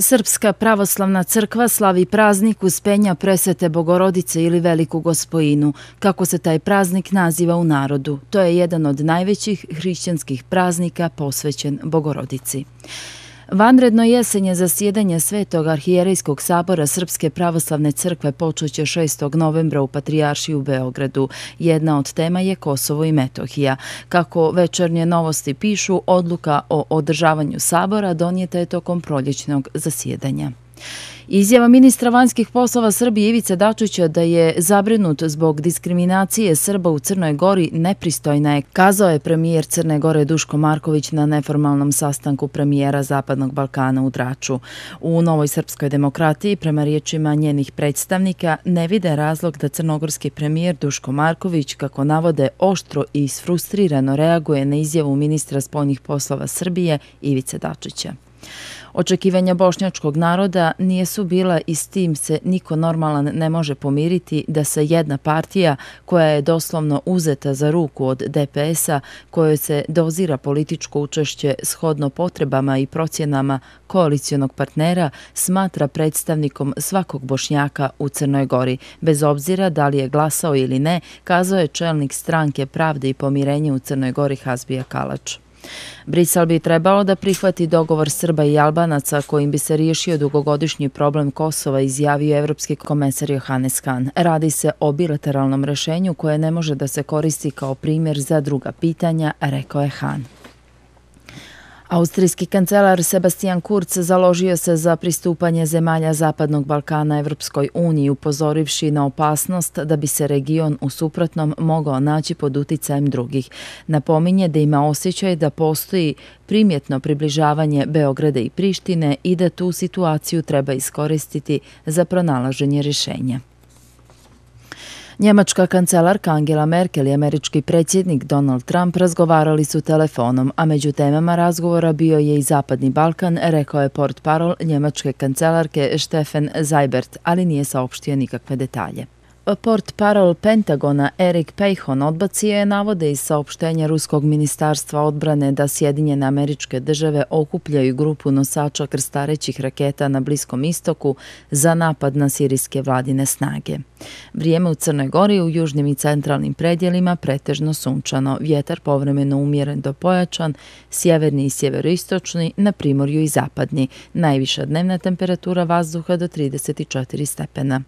Srpska pravoslavna crkva slavi praznik uspenja presvete Bogorodice ili Veliku gospojinu, kako se taj praznik naziva u narodu. To je jedan od najvećih hrišćanskih praznika posvećen Bogorodici. Vanredno jesenje zasjedanje Svetog arhijerejskog sabora Srpske pravoslavne crkve počuće 6. novembra u Patrijaršiju u Beogradu. Jedna od tema je Kosovo i Metohija. Kako večernje novosti pišu, odluka o održavanju sabora donijeta je tokom proljećnog zasjedanja. Izjava ministra vanjskih poslova Srbije Ivica Dačića da je zabrinut zbog diskriminacije Srba u Crnoj Gori nepristojna je, kazao je premijer Crne Gore Duško Marković na neformalnom sastanku premijera Zapadnog Balkana u Draču. U Novoj srpskoj demokratiji, prema riječima njenih predstavnika, ne vide razlog da crnogorski premijer Duško Marković, kako navode, oštro i isfrustrirano reaguje na izjavu ministra spoljnih poslova Srbije Ivice Dačića. Očekivanja bošnjačkog naroda nije su bila i s tim se niko normalan ne može pomiriti da se jedna partija koja je doslovno uzeta za ruku od DPS-a kojoj se dozira političko učešće shodno potrebama i procjenama koalicijonog partnera smatra predstavnikom svakog bošnjaka u Crnoj Gori. Bez obzira da li je glasao ili ne, kazao je čelnik stranke Pravde i pomirenje u Crnoj Gori Hazbija Kalač. Brisel bi trebalo da prihvati dogovor Srba i Albanaca kojim bi se riješio dugogodišnji problem Kosova, izjavio evropski komesar Johannes Kahn. Radi se o bilateralnom rešenju koje ne može da se koristi kao primjer za druga pitanja, rekao je Hahn. Austrijski kancelar Sebastian Kurz založio se za pristupanje zemalja Zapadnog Balkana Evropskoj uniji upozorivši na opasnost da bi se region u suprotnom mogao naći pod uticajem drugih. Napominje da ima osjećaj da postoji primjetno približavanje Beograda i Prištine i da tu situaciju treba iskoristiti za pronalaženje rješenja. Njemačka kancelarka Angela Merkel i američki predsjednik Donald Trump razgovarali su telefonom, a među temama razgovora bio je i Zapadni Balkan, rekao je port parol njemačke kancelarke Stefan Zajbert, ali nije saopštio nikakve detalje. Port Parol Pentagona Erik Pejhon odbacije je navode iz saopštenja Ruskog ministarstva odbrane da Sjedinjene američke države okupljaju grupu nosača krstarećih raketa na Bliskom istoku za napad na sirijske vladine snage. Vrijeme u Crnoj Gori u južnim i centralnim predjelima pretežno sunčano, vjetar povremeno umjeren do pojačan, sjeverni i sjeveroistočni, na primorju i zapadni, najviša dnevna temperatura vazduha do 34 stepena.